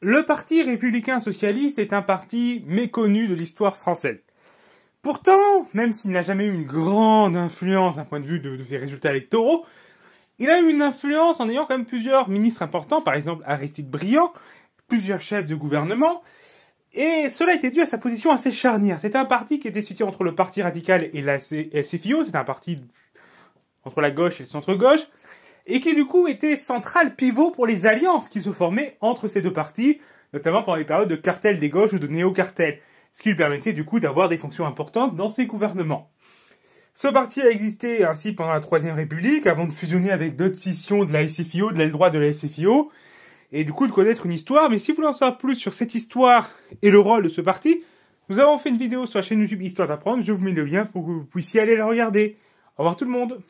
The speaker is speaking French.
Le parti républicain socialiste est un parti méconnu de l'histoire française. Pourtant, même s'il n'a jamais eu une grande influence d'un point de vue de, ses résultats électoraux, il a eu une influence en ayant quand même plusieurs ministres importants, par exemple Aristide Briand, plusieurs chefs de gouvernement, et cela était dû à sa position assez charnière. C'est un parti qui était situé entre le Parti radical et la euh, CFIO, c'est un parti entre la gauche et le centre-gauche, et qui du coup était central pivot pour les alliances qui se formaient entre ces deux partis, notamment pendant les périodes de cartel des gauches ou de néo-cartel, ce qui lui permettait du coup d'avoir des fonctions importantes dans ces gouvernements. Ce parti a existé ainsi pendant la Troisième République, avant de fusionner avec d'autres scissions de la SFIO, de l'aile droite de la SFIO, et du coup de connaître une histoire. Mais si vous voulez en savoir plus sur cette histoire et le rôle de ce parti, nous avons fait une vidéo sur la chaîne YouTube Histoire d'apprendre, je vous mets le lien pour que vous puissiez aller la regarder. Au revoir tout le monde